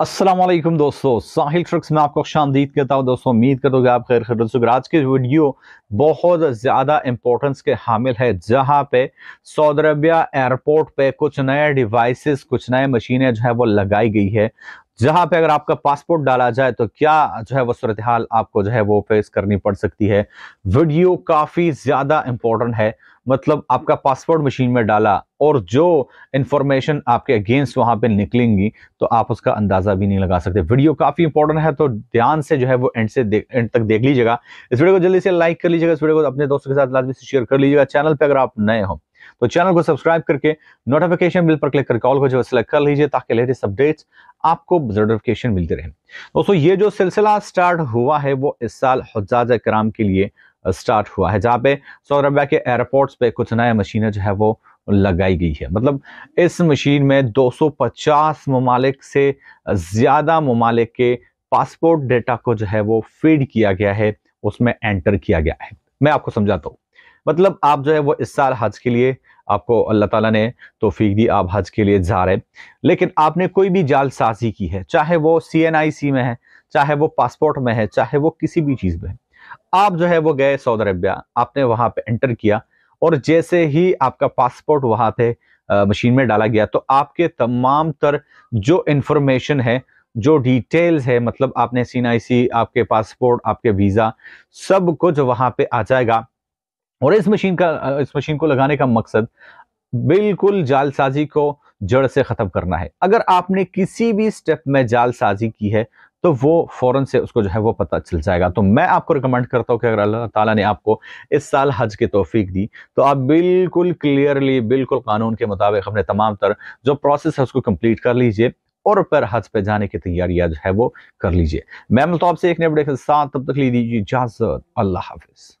असलम दोस्तों साहिल ट्रक्स में आपको शानदीद करता हूँ दोस्तों उम्मीद करता हूँ आप खैर खबर सुगर आज के वीडियो बहुत ज़्यादा इम्पोर्टेंस के हामिल है जहाँ पे सऊदी अरबिया एयरपोर्ट पे कुछ नए डिवाइसेस कुछ नए मशीनें जो है वो लगाई गई है जहां पे अगर आपका पासपोर्ट डाला जाए तो क्या जो है वो सूरत हाल आपको जो है वो फेस करनी पड़ सकती है वीडियो काफ़ी ज़्यादा इंपॉर्टेंट है मतलब आपका पासपोर्ट मशीन में डाला और जो इंफॉर्मेशन आपके अगेंस्ट वहां पे निकलेंगी तो आप उसका अंदाज़ा भी नहीं लगा सकते वीडियो काफ़ी इंपॉर्टेंट है तो ध्यान से जो है वो एंड से एंड तक देख लीजिएगा इस वीडियो को जल्दी से लाइक कर लीजिएगा इस वीडियो को अपने दोस्तों के साथ लाजमी से शेयर कर लीजिएगा चैनल पर अगर आप नए हो तो चैनल को सब्सक्राइब करके नोटिफिकेशन बिल पर क्लिक करके ऑल को जो है सिलेक्ट कर लीजिए ताकि लेटेस्ट अपडेट्स आपको नोटिफिकेशन मिलते रहे दोस्तों ये जो सिलसिला स्टार्ट हुआ है वो इस साल हजाज कराम के लिए स्टार्ट हुआ है जहाँ पे सऊदी अरबिया के एयरपोर्ट्स पे कुछ नए मशीनें जो है वो लगाई गई है मतलब इस मशीन में 250 ममालिक से ज़्यादा ममालिक के पासपोर्ट डेटा को जो है वो फीड किया गया है उसमें एंटर किया गया है मैं आपको समझाता हूँ मतलब आप जो है वो इस साल हज के लिए आपको अल्लाह ताला ने तोफीक दी आप हज के लिए जा रहे लेकिन आपने कोई भी जालसाजी की है चाहे वो सी एन आई सी में है चाहे वो पासपोर्ट में है चाहे वो किसी भी चीज़ में है आप जो है वो गए सऊदी अरबिया आपने वहाँ पे एंटर किया और जैसे ही आपका पासपोर्ट वहाँ पे मशीन में डाला गया तो आपके तमाम तर जो इंफॉर्मेशन है जो डिटेल्स है मतलब आपने सी आपके पासपोर्ट आपके वीज़ा सब कुछ वहाँ पे आ जाएगा और इस मशीन का इस मशीन को लगाने का मकसद बिल्कुल जालसाजी को जड़ से ख़त्म करना है अगर आपने किसी भी स्टेप में जालसाजी की है तो वो फ़ौरन से उसको जो है वो पता चल जाएगा तो मैं आपको रिकमेंड करता हूँ कि अगर अल्लाह ताला ने आपको इस साल हज की तोफ़ीक दी तो आप बिल्कुल क्लियरली बिल्कुल कानून के मुताबिक अपने तमाम तर जो प्रोसेस है उसको कंप्लीट कर लीजिए और पर हज पे जाने की तैयारियां जो है वो कर लीजिए मैं मुल्ताब से एक नए बड़े साथ तब तक ली दीजिए इजाज़त अल्लाह हाफिज़